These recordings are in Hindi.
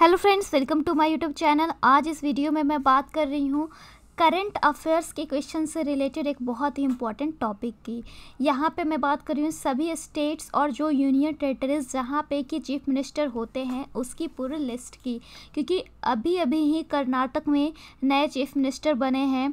hello friends welcome to my YouTube channel आज इस वीडियो में मैं बात कर रही हूँ करंट अफेयर्स के क्वेश्चन से रिलेटेड एक बहुत ही इंपॉर्टेंट टॉपिक की यहाँ पे मैं बात कर रही हूँ सभी स्टेट्स और जो यूनियन टेरेटरीज जहाँ पे कि चीफ मिनिस्टर होते हैं उसकी पूरी लिस्ट की क्योंकि अभी अभी ही कर्नाटक में नए चीफ मिनिस्टर बने हैं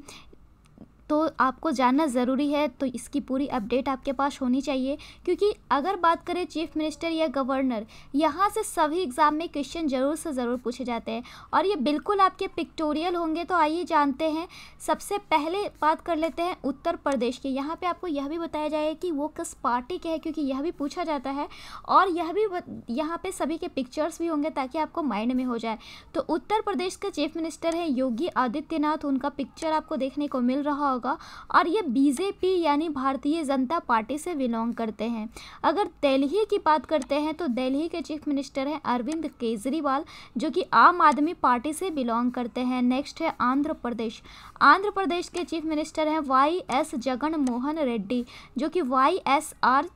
तो आपको जानना ज़रूरी है तो इसकी पूरी अपडेट आपके पास होनी चाहिए क्योंकि अगर बात करें चीफ मिनिस्टर या गवर्नर यहाँ से सभी एग्ज़ाम में क्वेश्चन ज़रूर से ज़रूर पूछे जाते हैं और ये बिल्कुल आपके पिक्टोरियल होंगे तो आइए जानते हैं सबसे पहले बात कर लेते हैं उत्तर प्रदेश के यहाँ पर आपको यह भी बताया जाए कि वो किस पार्टी के है क्योंकि यह भी पूछा जाता है और यह भी यहाँ पर सभी के पिक्चर्स भी होंगे ताकि आपको माइंड में हो जाए तो उत्तर प्रदेश के चीफ मिनिस्टर हैं योगी आदित्यनाथ उनका पिक्चर आपको देखने को मिल रहा होगा और ये बीजेपी यानी भारतीय जनता पार्टी से बिलोंग करते हैं अगर दिल्ली की बात करते हैं तो दिल्ली के चीफ मिनिस्टर हैं अरविंद केजरीवाल जो कि आम आदमी पार्टी से बिलोंग करते हैं नेक्स्ट है आंध्र प्रदेश आंध्र प्रदेश के चीफ मिनिस्टर हैं वाई एस जगन मोहन रेड्डी जो कि Y S R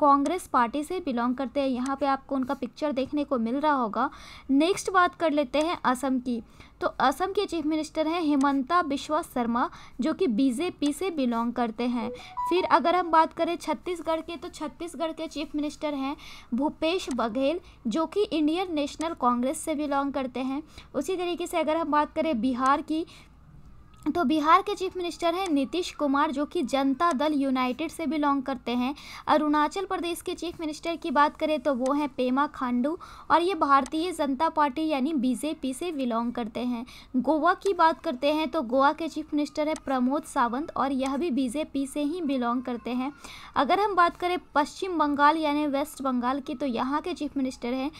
Congress Party से बिलोंग करते हैं यहाँ पे आपको उनका पिक्चर देखने को मिल रहा होगा नेक्स्ट बात कर लेते हैं असम की तो असम के चीफ मिनिस्टर हैं हेमंता बिश्वा शर्मा जो कि बीजेपी से बिलोंग करते हैं फिर अगर हम बात करें छत्तीसगढ़ के तो छत्तीसगढ़ के चीफ मिनिस्टर हैं भूपेश बघेल जो कि इंडियन नेशनल कांग्रेस से बिलोंग करते हैं उसी तरीके से अगर हम बात करें बिहार की तो बिहार के चीफ मिनिस्टर हैं नीतीश कुमार जो कि जनता दल यूनाइटेड से बिलोंग करते हैं अरुणाचल प्रदेश के चीफ मिनिस्टर की बात करें तो वो हैं पेमा खांडू और ये भारतीय जनता पार्टी यानी बीजेपी से बिलोंग करते हैं गोवा की बात करते हैं तो गोवा के चीफ मिनिस्टर हैं प्रमोद सावंत और यह भी बीजेपी से ही बिलोंग करते हैं अगर हम बात करें पश्चिम बंगाल यानी वेस्ट बंगाल की तो यहाँ के चीफ मिनिस्टर हैं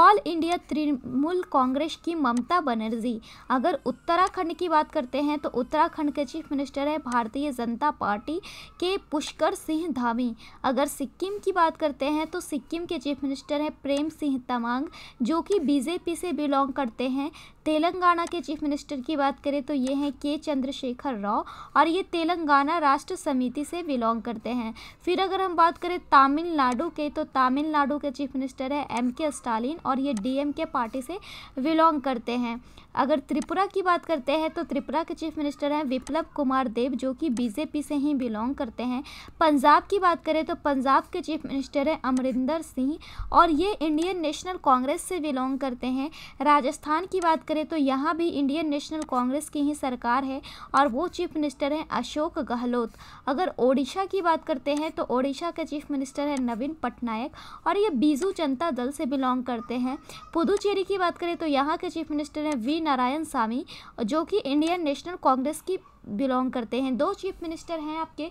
ऑल इंडिया तृणमूल कांग्रेस की ममता बनर्जी अगर उत्तराखंड की बात करते हैं तो उत्तराखंड के चीफ मिनिस्टर है भारतीय जनता पार्टी के पुष्कर सिंह धामी अगर सिक्किम की बात करते हैं तो सिक्किम के चीफ मिनिस्टर हैं प्रेम सिंह तमांग जो कि बीजेपी से बिलोंग करते हैं तेलंगाना के चीफ मिनिस्टर की बात करें तो ये हैं के चंद्रशेखर राव और ये तेलंगाना राष्ट्र समिति से बिलोंग करते हैं फिर अगर हम बात करें तमिलनाडु के तो तमिलनाडु के चीफ मिनिस्टर है एम के स्टालिन और ये डी के पार्टी से बिलोंग करते हैं अगर त्रिपुरा की बात करते हैं तो त्रिपुरा के चीफ मिनिस्टर हैं विप्लव कुमार देव जो कि बीजेपी से ही बिलोंग करते हैं पंजाब की बात करें तो पंजाब के चीफ मिनिस्टर हैं अमरिंदर सिंह और ये इंडियन नेशनल कांग्रेस से बिलोंग करते हैं राजस्थान की बात करें तो यहाँ भी इंडियन नेशनल कांग्रेस की ही सरकार है और वो चीफ मिनिस्टर हैं अशोक गहलोत अगर ओडिशा की बात करते हैं तो ओडिशा के चीफ मिनिस्टर हैं नवीन पटनायक और ये बीजू जनता दल से बिलोंग करते हैं पुदुचेरी की बात करें तो यहाँ के चीफ मिनिस्टर हैं वी नारायण स्वामी जो कि इंडियन नेशनल कांग्रेस की बिलोंग करते हैं दो चीफ मिनिस्टर हैं आपके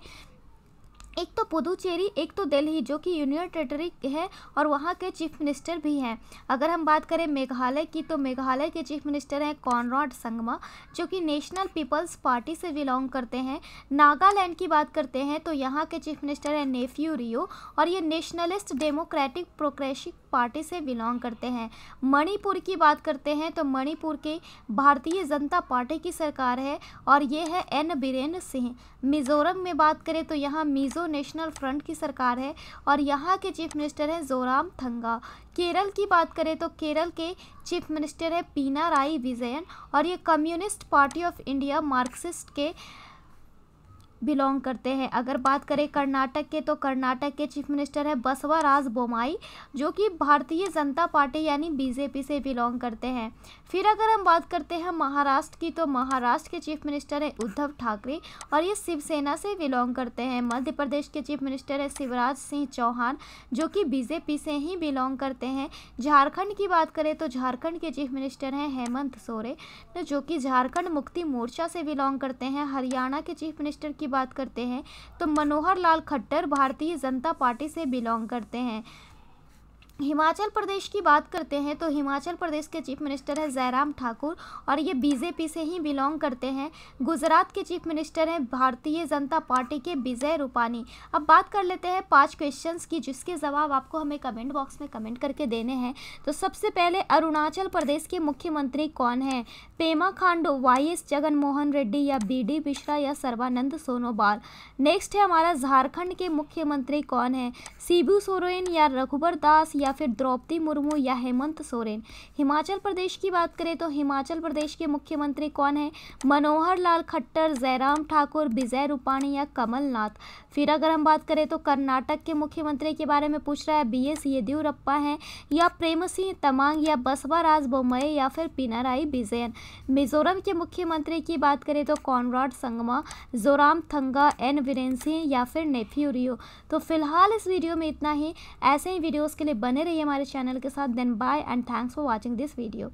एक तो पुदुचेरी एक तो दिल्ली जो कि यूनियन टेरेटरी है और वहाँ के चीफ मिनिस्टर भी हैं अगर हम बात करें मेघालय की तो मेघालय के चीफ मिनिस्टर हैं कॉनराड संगमा जो कि नेशनल पीपल्स पार्टी से बिलोंग करते हैं नागालैंड की बात करते हैं तो यहाँ के चीफ मिनिस्टर हैं नेफ्यू रियो और ये नेशनलिस्ट डेमोक्रेटिक प्रोग्रेसिव पार्टी से बिलोंग करते हैं मणिपुर की बात करते हैं तो मणिपुर के भारतीय जनता पार्टी की सरकार है और ये है एन बीरेन्द्र सिंह मिज़ोरम में बात करें तो यहाँ मिज़ो नेशनल फ्रंट की सरकार है और यहाँ के चीफ मिनिस्टर हैं जोराम थंगा केरल की बात करें तो केरल के चीफ मिनिस्टर है पीना राई विजयन और ये Communist Party of India Marxist के बिलोंग करते हैं अगर बात करें कर्नाटक के तो कर्नाटक के चीफ मिनिस्टर है बसवराज बोमाई जो कि भारतीय जनता पार्टी यानी बीजेपी से बिलोंग करते हैं फिर अगर हम बात करते हैं महाराष्ट्र की तो महाराष्ट्र के चीफ मिनिस्टर है उद्धव ठाकरे और ये शिवसेना से बिलोंग करते हैं मध्य प्रदेश के चीफ मिनिस्टर है शिवराज सिंह चौहान जो कि बीजेपी से ही बिलोंग करते हैं झारखंड की बात करें तो झारखंड के चीफ मिनिस्टर हैं हेमंत सोरेन जो कि झारखंड मुक्ति मोर्चा से बिलोंग करते हैं हरियाणा के चीफ मिनिस्टर की बात करते हैं तो मनोहर लाल खट्टर भारतीय जनता पार्टी से बिलोंग करते हैं हिमाचल प्रदेश की बात करते हैं तो हिमाचल प्रदेश के चीफ मिनिस्टर हैं जयराम ठाकुर और ये बीजेपी से ही बिलोंग करते हैं गुजरात के चीफ मिनिस्टर हैं भारतीय जनता पार्टी के विजय रूपानी अब बात कर लेते हैं पांच क्वेश्चंस की जिसके जवाब आपको हमें कमेंट बॉक्स में कमेंट करके देने हैं तो सबसे पहले अरुणाचल प्रदेश के मुख्यमंत्री कौन है पेमा खांडू वाई एस जगनमोहन रेड्डी या बी डी मिश्रा या सर्वानंद सोनोवाल नेक्स्ट है हमारा झारखंड के मुख्यमंत्री कौन है सीबू सोरेन या रघुबर दास या या फिर द्रौपदी मुर्मू या हेमंत सोरेन हिमाचल प्रदेश की बात करें तो हिमाचल प्रदेश के मुख्यमंत्री कौन है मनोहर लाल खट्टर जयराम ठाकुर विजय रूपाणी या कमलनाथ फिर अगर हम बात करें तो कर्नाटक के मुख्यमंत्री के बारे में पूछ रहा है बी एस येदियुरप्पा हैं या प्रेम सिंह तमांग या बसवाराज बोमये या फिर पिनाराई विजयन मिजोरम के मुख्यमंत्री की बात करें तो Conrad Sangma Zoramthanga N Biren Singh या फिर नेफ्यूरियो तो फिलहाल इस वीडियो में इतना ही ऐसे ही वीडियोज़ के लिए बने रहिए हमारे चैनल के साथ then bye and thanks for watching this video